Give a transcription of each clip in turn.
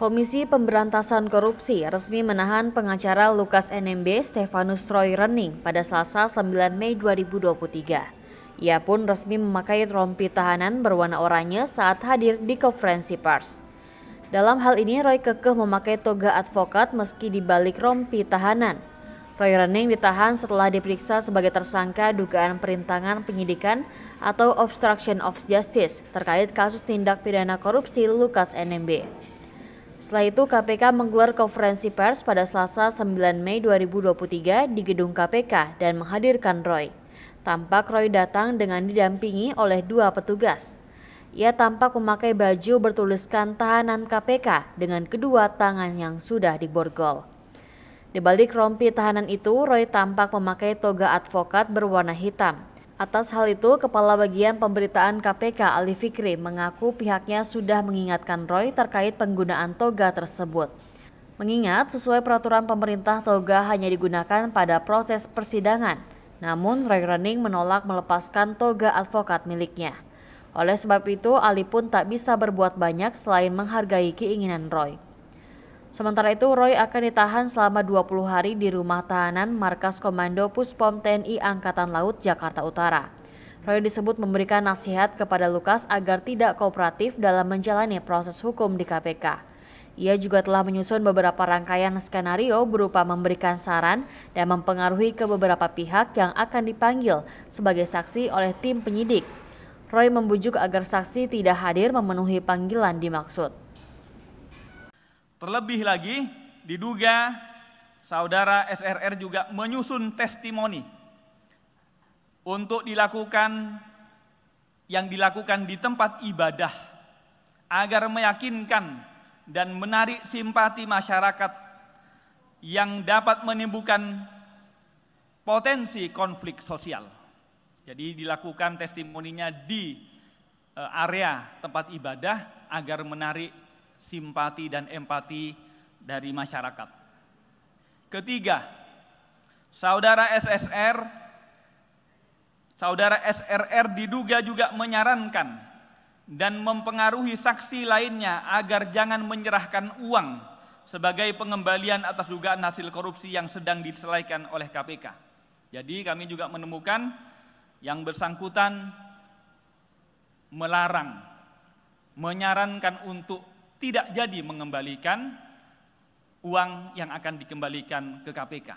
Komisi Pemberantasan Korupsi resmi menahan pengacara Lukas NMB Stefanus Troy Renning, pada Selasa 9 Mei 2023. Ia pun resmi memakai rompi tahanan berwarna oranye saat hadir di konferensi pers. Dalam hal ini Roy kekeh memakai toga advokat meski dibalik rompi tahanan. Roy Renning ditahan setelah diperiksa sebagai tersangka dugaan perintangan penyidikan atau obstruction of justice terkait kasus tindak pidana korupsi Lukas NMB. Setelah itu KPK menggelar konferensi pers pada Selasa 9 Mei 2023 di gedung KPK dan menghadirkan Roy. Tampak Roy datang dengan didampingi oleh dua petugas. Ia tampak memakai baju bertuliskan tahanan KPK dengan kedua tangan yang sudah diborgol. Di balik rompi tahanan itu, Roy tampak memakai toga advokat berwarna hitam. Atas hal itu, Kepala Bagian Pemberitaan KPK Ali Fikri mengaku pihaknya sudah mengingatkan Roy terkait penggunaan toga tersebut. Mengingat sesuai peraturan pemerintah toga hanya digunakan pada proses persidangan, namun Roy Running menolak melepaskan toga advokat miliknya. Oleh sebab itu, Ali pun tak bisa berbuat banyak selain menghargai keinginan Roy. Sementara itu, Roy akan ditahan selama 20 hari di rumah tahanan Markas Komando Puspom TNI Angkatan Laut Jakarta Utara. Roy disebut memberikan nasihat kepada Lukas agar tidak kooperatif dalam menjalani proses hukum di KPK. Ia juga telah menyusun beberapa rangkaian skenario berupa memberikan saran dan mempengaruhi ke beberapa pihak yang akan dipanggil sebagai saksi oleh tim penyidik. Roy membujuk agar saksi tidak hadir memenuhi panggilan dimaksud. Terlebih lagi diduga saudara SRR juga menyusun testimoni untuk dilakukan yang dilakukan di tempat ibadah agar meyakinkan dan menarik simpati masyarakat yang dapat menimbulkan potensi konflik sosial. Jadi dilakukan testimoninya di eh, area tempat ibadah agar menarik simpati dan empati dari masyarakat. Ketiga, saudara SSR, saudara SRR diduga juga menyarankan dan mempengaruhi saksi lainnya agar jangan menyerahkan uang sebagai pengembalian atas dugaan hasil korupsi yang sedang diselaikan oleh KPK. Jadi kami juga menemukan yang bersangkutan melarang, menyarankan untuk tidak jadi mengembalikan uang yang akan dikembalikan ke KPK.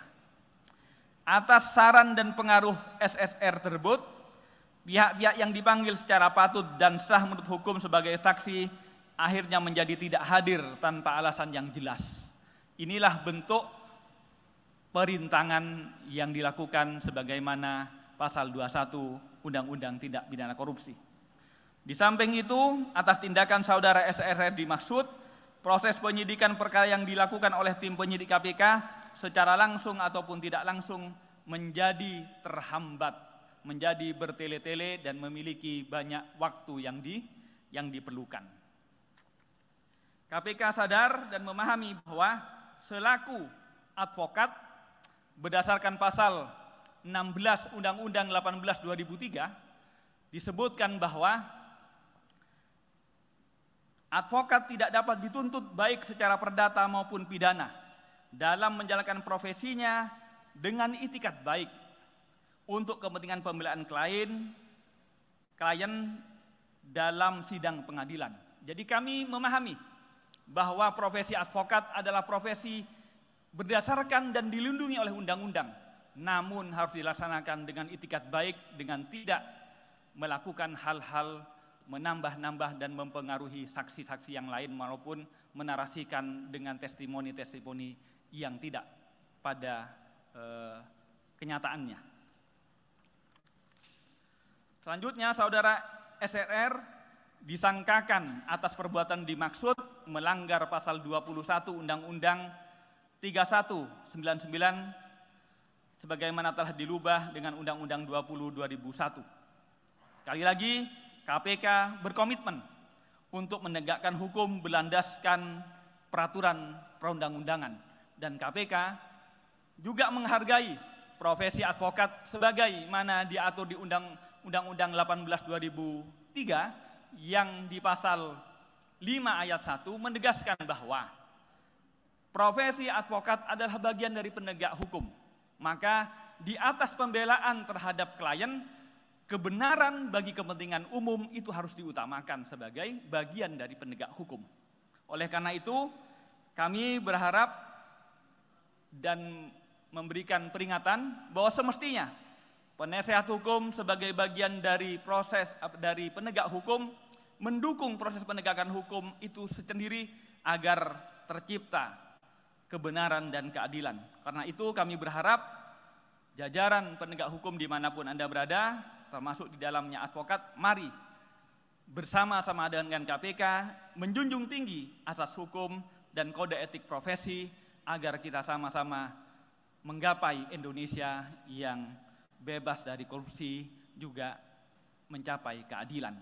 Atas saran dan pengaruh SSR tersebut, pihak-pihak yang dipanggil secara patut dan sah menurut hukum sebagai saksi akhirnya menjadi tidak hadir tanpa alasan yang jelas. Inilah bentuk perintangan yang dilakukan sebagaimana pasal 21 Undang-Undang Tindak Pidana Korupsi. Di samping itu, atas tindakan saudara SRR dimaksud, proses penyidikan perkara yang dilakukan oleh tim penyidik KPK secara langsung ataupun tidak langsung menjadi terhambat, menjadi bertele-tele dan memiliki banyak waktu yang di yang diperlukan. KPK sadar dan memahami bahwa selaku advokat berdasarkan pasal 16 Undang-Undang 18 2003 disebutkan bahwa Advokat tidak dapat dituntut baik secara perdata maupun pidana dalam menjalankan profesinya dengan itikat baik untuk kepentingan pembelaan klien, klien dalam sidang pengadilan. Jadi kami memahami bahwa profesi advokat adalah profesi berdasarkan dan dilindungi oleh undang-undang. Namun harus dilaksanakan dengan itikat baik dengan tidak melakukan hal-hal menambah-nambah dan mempengaruhi saksi-saksi yang lain maupun menarasikan dengan testimoni-testimoni yang tidak pada eh, kenyataannya. Selanjutnya saudara SRR disangkakan atas perbuatan dimaksud melanggar pasal 21 Undang-Undang 3199 sebagaimana telah dilubah dengan Undang-Undang 20 2001. Kali lagi KPK berkomitmen untuk menegakkan hukum berlandaskan peraturan perundang-undangan dan KPK juga menghargai profesi advokat sebagai mana diatur di Undang-Undang 18 2003 yang di pasal 5 ayat 1 menegaskan bahwa profesi advokat adalah bagian dari penegak hukum. Maka di atas pembelaan terhadap klien kebenaran bagi kepentingan umum itu harus diutamakan sebagai bagian dari penegak hukum. Oleh karena itu, kami berharap dan memberikan peringatan bahwa semestinya penasehat hukum sebagai bagian dari proses dari penegak hukum mendukung proses penegakan hukum itu sendiri agar tercipta kebenaran dan keadilan. Karena itu kami berharap jajaran penegak hukum dimanapun Anda berada termasuk di dalamnya advokat, mari bersama-sama dengan KPK menjunjung tinggi asas hukum dan kode etik profesi agar kita sama-sama menggapai Indonesia yang bebas dari korupsi juga mencapai keadilan.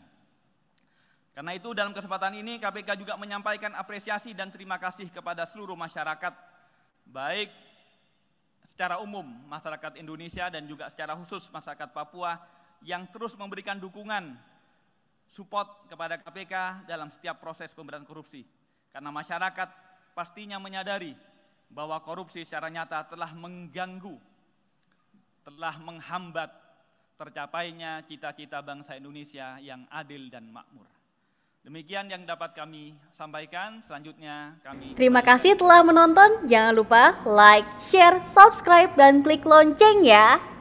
Karena itu dalam kesempatan ini KPK juga menyampaikan apresiasi dan terima kasih kepada seluruh masyarakat baik secara umum masyarakat Indonesia dan juga secara khusus masyarakat Papua yang terus memberikan dukungan support kepada KPK dalam setiap proses pemberantasan korupsi. Karena masyarakat pastinya menyadari bahwa korupsi secara nyata telah mengganggu, telah menghambat tercapainya cita-cita bangsa Indonesia yang adil dan makmur. Demikian yang dapat kami sampaikan. Selanjutnya kami Terima kasih telah menonton. Jangan lupa like, share, subscribe dan klik lonceng ya.